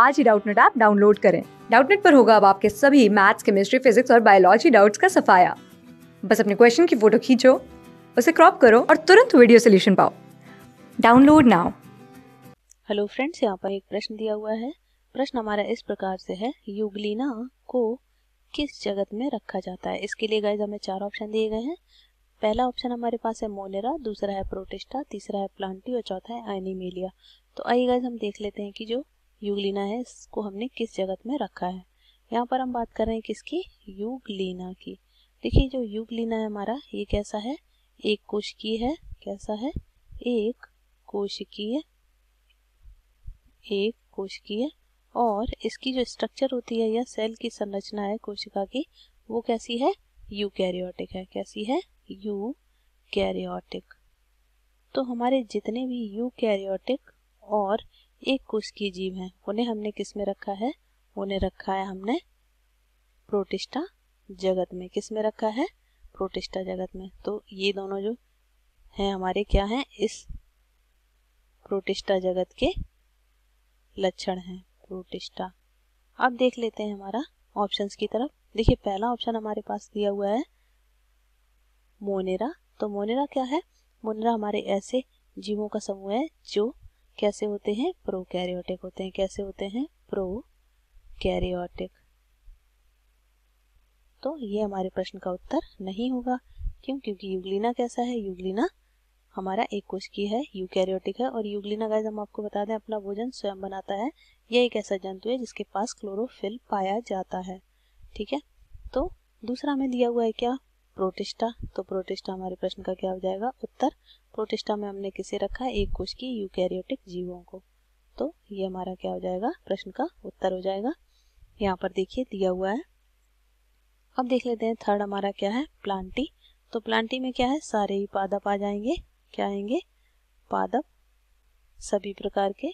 आज ही Doubtnut app download करें डाउटनेट पर होगा अब आपके सभी मैथ्स केमिस्ट्री फिजिक्स और बायोलॉजी डाउट्स का सफाया बस अपने क्वेश्चन की फोटो खींचो उसे क्रॉप करो और तुरंत वीडियो सोल्यूशन पाओ डाउनलोड नाउ हेलो फ्रेंड्स यहाँ पर एक प्रश्न दिया हुआ है प्रश्न हमारा इस प्रकार से है युगलीना को किस जगत में रखा जाता है इसके लिए गाइज हमें चार ऑप्शन दिए गए हैं पहला ऑप्शन हमारे पास है मोलेरा दूसरा है प्रोटिस्टा तीसरा है प्लांटी और चौथा है आइनीमेलिया तो आइए गाइज हम देख लेते हैं कि जो यूगलीना है इसको हमने किस जगत में रखा है यहाँ पर हम बात कर रहे हैं किसकी यूगलीना की देखिए जो यूगलीना है हमारा ये कैसा है एक कोशिकीय है कैसा है एक कोशिकीय एक कोशिकीय और इसकी जो स्ट्रक्चर होती है या सेल की संरचना है कोशिका की वो कैसी है कैरियोटिक है कैसी है यू कैरियोटिक तो हमारे जितने भी कैरियोटिक और एक कोश की जीव है उन्हें हमने किस में रखा है उन्हें रखा है हमने प्रोटिस्टा जगत में किस में रखा है प्रोटिस्टा जगत में तो ये दोनों जो हैं हमारे क्या हैं इस प्रोटिस्टा जगत के लक्षण हैं प्रोटिस्टा अब देख लेते हैं हमारा ऑप्शंस की तरफ देखिए पहला ऑप्शन हमारे पास दिया हुआ है मोनेरा तो मोनेरा क्या है मोनेरा हमारे ऐसे जीवों का समूह है जो कैसे होते हैं प्रोकैरियोटिक होते हैं कैसे होते हैं प्रोकैरियोटिक तो ये हमारे प्रश्न का उत्तर नहीं होगा क्यों क्योंकि यूग्लिना कैसा है यूग्लिना हमारा एक कोशिकी है यूकैरियोटिक है और युगलीना का हम आपको बता दें अपना भोजन स्वयं बनाता है यह एक ऐसा जंतु है जिसके पास क्लोरोफिल पाया जाता है ठीक है तो दूसरा हमें दिया हुआ है क्या प्रोटिस्टा तो प्रोटिस्टा हमारे प्रश्न का क्या हो जाएगा उत्तर प्रोटिस्टा में हमने किसे रखा है एक कोश की यूकैरियोटिक जीवों को तो ये हमारा क्या हो जाएगा प्रश्न का उत्तर हो जाएगा यहाँ पर देखिए दिया हुआ है अब देख लेते हैं थर्ड हमारा क्या है प्लांटी तो प्लांटी में क्या है सारे ही पादप आ जाएंगे क्या आएंगे पादप सभी प्रकार के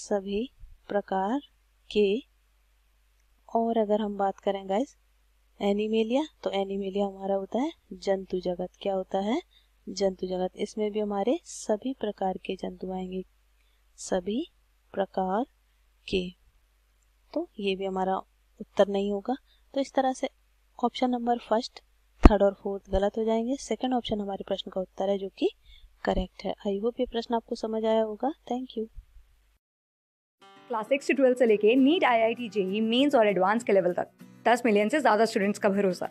सभी प्रकार के और अगर हम बात करें गाइस एनिमेलिया तो एनिमेलिया हमारा होता है जंतु जगत क्या होता है जंतु जगत इसमें भी हमारे सभी प्रकार के जंतु आएंगे सभी प्रकार के तो ये भी हमारा उत्तर नहीं होगा तो इस तरह से ऑप्शन नंबर फर्स्ट थर्ड और फोर्थ गलत हो जाएंगे सेकंड ऑप्शन हमारे प्रश्न का उत्तर है जो कि करेक्ट है आई होप ये प्रश्न आपको समझ आया होगा थैंक यू क्लास सिक्स से ट्वेल्थ से लेके NEET I I T JEE mains और एडवांस के लेवल तक दस मिलियन से ज़्यादा स्टूडेंट्स का भरोसा